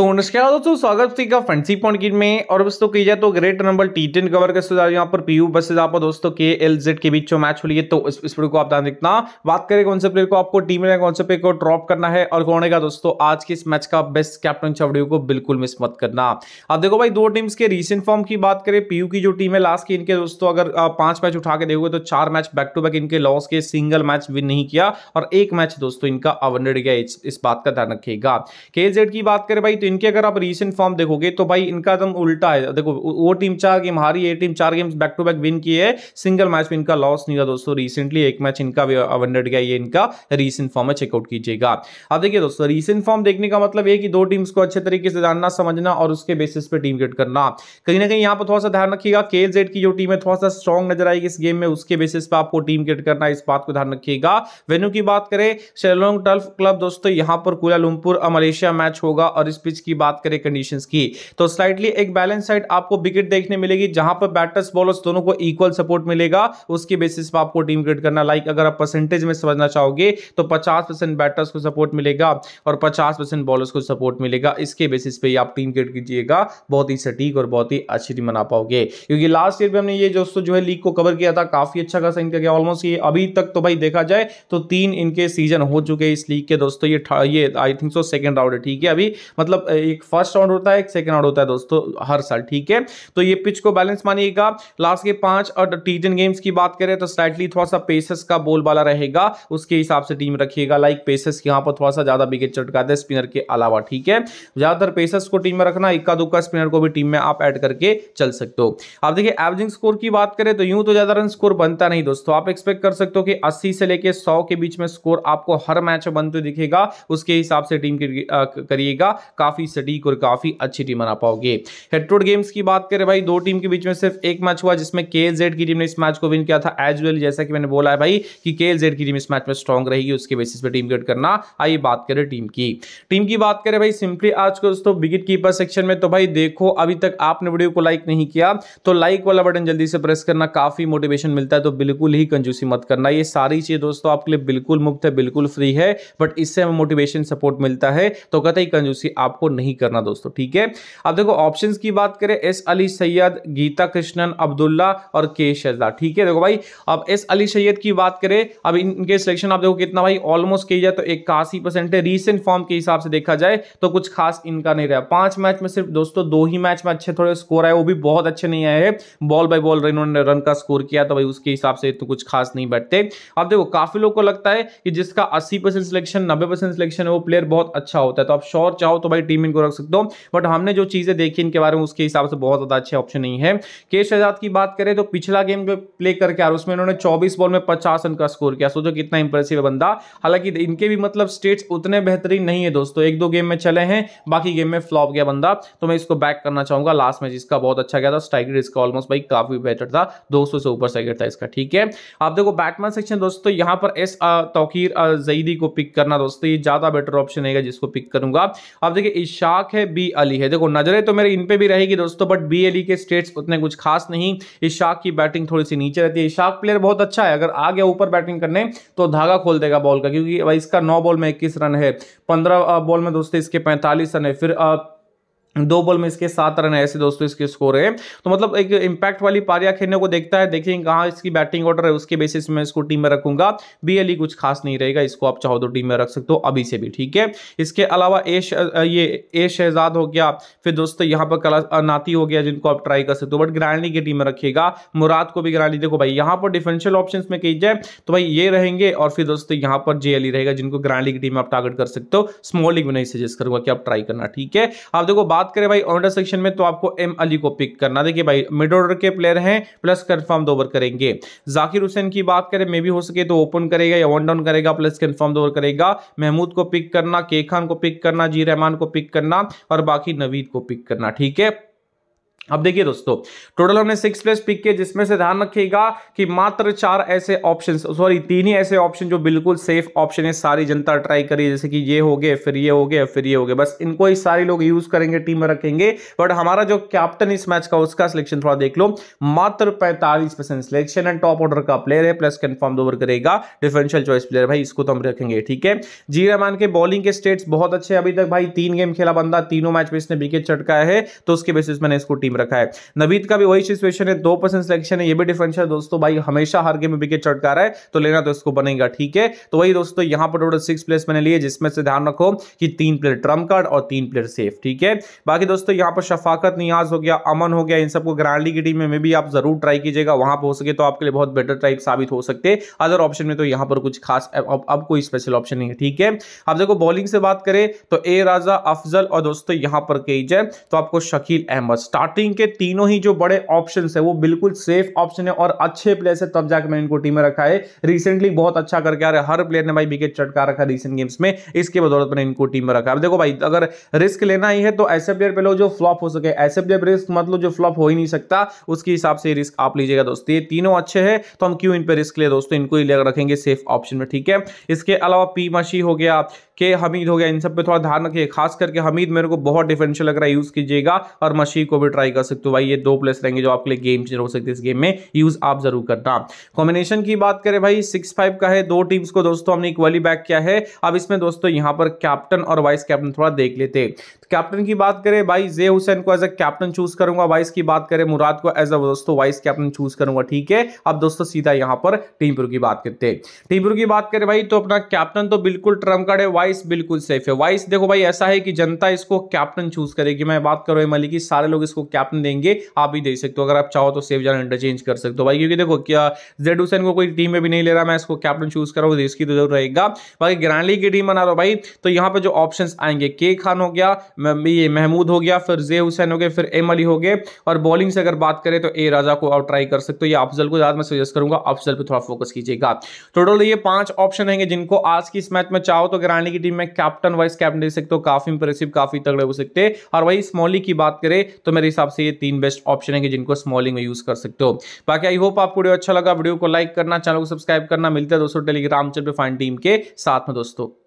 तो नमस्कार दोस्तों स्वागत है का फंसी पॉइंट किट में और दोस्तों की जाए तो great number T ten cover के साथ यहाँ पर पीयू बसेज आप दोस्तों के एल जेड के बीच जो मैच हो रही है तो इस, इस को आप ध्यान देखना बात करें कौन से प्लेयर को आपको टीम में कौन से प्लेयर को ड्रॉप करना है और कौन है दोस्तों आज के इस मैच का बेस्ट कैप्टन चवड़ियों को बिल्कुल मिस मत करना अब देखो भाई दो टीम्स के रिसेंट फॉर्म की बात करें पीयू की जो टीम है लास्ट की इनके दोस्तों अगर पांच मैच उठा के देखोगे तो चार मैच बैक टू बैक इनके लॉस के सिंगल मैच विन नहीं किया और एक मैच दोस्तों इनका अवनड गया इस बात का ध्यान रखिएगा के की बात करें भाई तो इनके अगर आप रिसेंट फॉर्म देखोगे तो भाई इनका एकदम उल्टा है देखो वो टीम चार गेम हारी है टीम चार games back to back win की है सिंगल मैच में इनका लॉस नहीं था दोस्तों रिसेंटली एक मैच इनका अवेंडेड गया ये इनका रिसेंट फॉर्म है चेकआउट कीजिएगा अब देखिए दोस्तों रिसेंट फॉर्म देखने का मतलब ये कि दो टीम्स को अच्छे तरीके से जानना समझना और उसके बेसिस पर टीम गेट करना कहीं ना कहीं यहाँ पर थोड़ा सा ध्यान रखिएगा के की जो टीम है थोड़ा सा स्ट्रॉन्ग नजर आएगी इस गेम में उसके बेसिस पर आपको टीम गेट करना इस बात को ध्यान रखिएगा वेन्यू की बात करें शेलोंग टर्फ क्लब दोस्तों यहाँ पर कुला लुमपुर मलेशिया मैच होगा और इस पिच की बात करें कंडीशंस की तो स्लाइडली एक बैलेंस साइड आपको विकेट देखने मिलेगी जहां पर बैटर्स बॉलर्स दोनों को इक्वल सपोर्ट मिलेगा उसके बेसिस पर आपको टीम क्रिएट करना लाइक अगर आप परसेंटेज में समझना चाहोगे तो पचास बैटर्स को सपोर्ट मिलेगा और पचास बॉलर्स को सपोर्ट मिलेगा इसके बेसिस पे आप टीम क्रिएट कीजिएगा बहुत ही सटीक और बहुत ही अच्छी टीम बना पाओगे क्योंकि लास्ट ईयर भी हमने ये दोस्तों जो है लीग को कवर किया था काफी अच्छा खासा इनका गया ऑलमोस्ट ये अभी तक तो भाई देखा जाए तो तीन इनके सीजन हो चुके हैं इस लीग के दोस्तों ये ये I think so second round है ठीक है अभी मतलब मतलब एक फर्स्ट राउंड होता है एक सेकेंड राउंड होता है दोस्तों हर साल ठीक है तो ये पिच को बैलेंस मानिएगा लास्ट के पांच और टीजन गेम्स की बात करें तो स्लाइटली थोड़ा सा पेसेस का बोल वाला रहेगा उसके हिसाब से टीम रखिएगा लाइक पेसेस यहाँ पर थोड़ा सा ज्यादा विकेट चटकाते हैं स्पिनर के अलावा ठीक है ज्यादातर पेसेस को टीम में रखना इक्का दुक्का स्पिनर को भी टीम में आप ऐड करके चल सकते हो आप देखिए एवरेजिंग स्कोर की बात करें तो यूं तो ज्यादा रन स्कोर बनता नहीं दोस्तों आप एक्सपेक्ट कर सकते हो कि अस्सी से लेकर सौ के बीच में स्कोर आपको हर मैच बनते दिखेगा उसके हिसाब से टीम करिएगा काफ़ी सटीक और काफ़ी अच्छी टीम बना पाओगे हेट्रोड गेम्स की बात करें भाई दो टीम के बीच में सिर्फ एक मैच हुआ जिसमें के की टीम ने इस मैच को विन किया था एज वेल जैसा कि मैंने बोला है भाई कि के की टीम इस मैच में स्ट्रॉन्ग रहेगी उसके बेसिस पर टीम गेट करना आइए बात करें टीम की टीम की बात करें भाई सिंपली आज को दोस्तों विकेट कीपर सेक्शन में तो भाई देखो अभी तक आपने वीडियो को लाइक नहीं किया तो लाइक वाला बटन जल्दी से प्रेस करना काफ़ी मोटिवेशन मिलता है तो बिल्कुल ही कंजूसी मत करना ये सारी चीज़ दोस्तों आपके लिए बिल्कुल मुफ्त है बिल्कुल फ्री है बट इससे हमें मोटिवेशन सपोर्ट मिलता है तो कतई कंजूसी आप आपको नहीं करना दोस्तों ठीक है अब देखो ऑप्शंस की बात करें एस अली सैयद गीता कृष्णन अब्दुल्ला और के शजदा ठीक है देखो भाई अब एस अली सैयद की बात करें अब इनके सिलेक्शन आप देखो कितना भाई ऑलमोस्ट किया जाए तो इक्यासी परसेंट है रिसेंट फॉर्म के हिसाब से देखा जाए तो कुछ खास इनका नहीं रहा पांच मैच में सिर्फ दोस्तों दो ही मैच में अच्छे थोड़े स्कोर आए वो भी बहुत अच्छे नहीं आए हैं बॉल बाई बॉल इन्होंने रन का स्कोर किया तो भाई उसके हिसाब से तो कुछ खास नहीं बैठते अब देखो काफी लोग को लगता है कि जिसका अस्सी सिलेक्शन नब्बे सिलेक्शन है वो प्लेयर बहुत अच्छा होता है तो आप शोर चाहो तो भाई टीम इनको रख सकते हो बट हमने जो चीज़ें देखी इनके बारे में उसके हिसाब से बहुत ज़्यादा अच्छे ऑप्शन नहीं है के शहजाद की बात करें तो पिछला गेम जो प्ले करके आ उसमें इन्होंने चौबीस बॉल में पचास रन का स्कोर किया सोचो कितना इंप्रेसिव है बंदा हालांकि इनके भी मतलब स्टेट्स उतने बेहतरीन नहीं है दोस्तों एक दो गेम में चले हैं बाकी गेम में फ्लॉप गया बंदा तो मैं इसको बैक करना चाहूंगा लास्ट मैच इसका बहुत अच्छा गया था स्ट्राइक इसका ऑलमोस्ट भाई काफ़ी बेटर था दो से ऊपर स्ट्राइक था इसका ठीक है आप देखो बैटमैन सेक्शन दोस्तों यहां पर एस तोकीर जईदी को पिक करना दोस्तों ये ज़्यादा बेटर ऑप्शन रहेगा जिसको पिक करूंगा आप देखिए इशाक है बी अली है देखो नजरें तो मेरे इन पे भी रहेगी दोस्तों बट बी अली के स्टेट्स उतने कुछ खास नहीं इशाक की बैटिंग थोड़ी सी नीचे रहती है इशाक प्लेयर बहुत अच्छा है अगर आ गया ऊपर बैटिंग करने तो धागा खोल देगा बॉल का क्योंकि इसका नौ बॉल में इक्कीस रन है पंद्रह बॉल में दोस्तों इसके पैंतालीस रन है फिर आ, दो बॉल में इसके सात रन है ऐसे दोस्तों इसके स्कोर है तो मतलब एक इंपैक्ट वाली पारिया खेलने को देखता है देखिए कहाँ इसकी बैटिंग ऑर्डर है उसके बेसिस में इसको टीम में रखूंगा बीएलई e कुछ खास नहीं रहेगा इसको आप चाहो तो टीम में रख सकते हो अभी से भी ठीक है इसके अलावा ए ये ए शहजाद हो गया फिर दोस्तों यहाँ पर कला नाती हो गया जिनको आप ट्राई कर सकते हो बट ग्रैंडी की टीम में रखिएगा मुराद को भी ग्रैंडी देखो भाई यहाँ पर डिफेंशियल ऑप्शन में कही जाए तो भाई ये रहेंगे और फिर दोस्तों यहाँ पर जे e रहेगा जिनको ग्रैंडी की टीम में आप टारगेट कर सकते हो स्मॉल लीग में नहीं सजेस्ट करूंगा कि आप ट्राई करना ठीक है आप देखो बात करें भाई ऑर्डर सेक्शन में तो आपको एम अली को पिक करना देखिए भाई मिड ऑर्डर के प्लेयर हैं प्लस कन्फर्म ओवर करेंगे जाकिर हुसैन की बात करें मे भी हो सके तो ओपन करेगा या वन डाउन करेगा प्लस कन्फर्म ओवर करेगा महमूद को पिक करना के खान को पिक करना जी रहमान को पिक करना और बाकी नवीद को पिक करना ठीक है अब देखिए दोस्तों टोटल हमने सिक्स प्लेस पिक किए जिसमें से ध्यान रखिएगा कि मात्र चार ऐसे ऑप्शन सॉरी तीन ही ऐसे ऑप्शन जो बिल्कुल सेफ ऑप्शन है सारी जनता ट्राई करी जैसे कि ये हो गए फिर ये हो गए फिर ये हो गए बस इनको ही सारे लोग यूज करेंगे टीम में रखेंगे बट हमारा जो कैप्टन इस मैच का उसका सिलेक्शन थोड़ा देख लो मात्र पैंतालीस percent selection and top order का प्लेयर है प्लस कन्फर्म ओवर करेगा डिफेंशियल चॉइस प्लेयर भाई इसको तो हम रखेंगे ठीक है जी रहमान के बॉलिंग के स्टेट्स बहुत अच्छे अभी तक भाई तीन गेम खेला बंदा तीनों मैच में इसने विकेट चटका है तो उसके बेसिस मैंने इसको टीम रखा है नवीद का भी वही सिचुएशन है दो परसेंट सिलेक्शन है ये भी डिफरेंस है दोस्तों भाई हमेशा हर गेम में विकेट चटका रहा है तो लेना तो इसको बनेगा ठीक है तो वही दोस्तों यहां पर टोटल सिक्स प्लेयर्स मैंने लिए जिसमें से ध्यान रखो कि तीन प्लेयर ट्रम कार्ड और तीन प्लेयर सेफ ठीक है बाकी दोस्तों यहां पर शफाकत नियाज हो गया अमन हो गया इन सबको ग्रांडी की टीम में, भी आप जरूर ट्राई कीजिएगा वहां पर हो सके तो आपके लिए बहुत बेटर ट्राइप साबित हो सकते अदर ऑप्शन में तो यहां पर कुछ खास अब, कोई स्पेशल ऑप्शन नहीं है ठीक है अब देखो बॉलिंग से बात करें तो ए राजा अफजल और दोस्तों यहां पर कही जाए तो आपको शकील अहमद स्टार्टिंग ओपनिंग के तीनों ही जो बड़े ऑप्शन है वो बिल्कुल सेफ ऑप्शन है और अच्छे प्लेयर है तब जाकर मैंने इनको टीम में रखा है रिसेंटली बहुत अच्छा करके आ रहा है हर प्लेयर ने भाई विकेट चटका रखा रिसेंट गेम्स में इसके बदौलत मैंने इनको टीम में रखा है देखो भाई अगर रिस्क लेना ही है तो ऐसे प्लेयर पे लो जो फ्लॉप हो सके ऐसे प्लेयर रिस्क मतलब जो फ्लॉप हो ही नहीं सकता उसके हिसाब से रिस्क आप लीजिएगा दोस्त ये तीनों अच्छे है तो हम क्यों इन पर रिस्क ले दोस्तों इनको ही लेकर रखेंगे सेफ ऑप्शन में ठीक है इसके अलावा पी मशी हो गया के हमीद हो गया इन सब पे थोड़ा ध्यान रखिए खास करके हमीद मेरे को बहुत डिफरेंशियल लग रहा है यूज कीजिएगा और मशी को भी ट्राई ट्राई कर सकते हो भाई ये दो प्लेस रहेंगे जो आपके लिए गेम चेंजर हो सकते है इस गेम में यूज आप जरूर करना कॉम्बिनेशन की बात करें भाई सिक्स फाइव का है दो टीम्स को दोस्तों हमने इक्वली बैक किया है अब इसमें दोस्तों यहाँ पर कैप्टन और वाइस कैप्टन थोड़ा देख लेते कैप्टन तो की बात करें भाई जे हुसैन को एज अ कैप्टन चूज करूंगा वाइस की बात करें मुराद को एज अ दोस्तों वाइस कैप्टन चूज करूंगा ठीक है अब दोस्तों सीधा यहाँ पर टीम टीमपुर की बात करते हैं टीम टीमपुर की बात करें भाई तो अपना कैप्टन तो बिल्कुल ट्रम्प कार्ड है वाइस बिल्कुल सेफ है वाइस देखो भाई ऐसा है कि जनता इसको कैप्टन चूज करेगी मैं बात करूं मलिकी सारे लोग इसको कैप्टन देंगे आप भी दे सकते हो अगर आप चाहो तो सेव जाना इंटरचेंज कर सकते हो भाई क्योंकि देखो क्या जेड हुसैन को कोई टीम में भी नहीं ले रहा मैं इसको कैप्टन चूज कर रहा हूँ देश की तो जरूर रहेगा बाकी ग्रैंड लीग की टीम बना रहा भाई तो यहाँ पे जो ऑप्शन आएंगे के खान हो गया ये महमूद हो गया फिर जे हुसैन हो गए फिर एम अली हो गए और बॉलिंग से अगर बात करें तो ए राजा को आप ट्राई कर सकते हो या अफजल को ज्यादा मैं सजेस्ट करूंगा अफजल पर थोड़ा फोकस कीजिएगा टोटल ये पांच ऑप्शन रहेंगे जिनको आज की इस मैच में चाहो तो ग्रानी की टीम में कैप्टन वाइस कैप्टन दे सकते हो काफी इंप्रेसिव काफी तगड़े हो सकते और वही स्मॉली की बात करें तो मेरे हिसाब से ये तीन बेस्ट ऑप्शन है कि जिनको स्मॉलिंग में यूज कर सकते हो बाकी आई होप आपको वीडियो अच्छा लगा वीडियो को लाइक करना चैनल को सब्सक्राइब करना मिलता है दोस्तों टेलीग्राम चल पे फाइन टीम के साथ में दोस्तों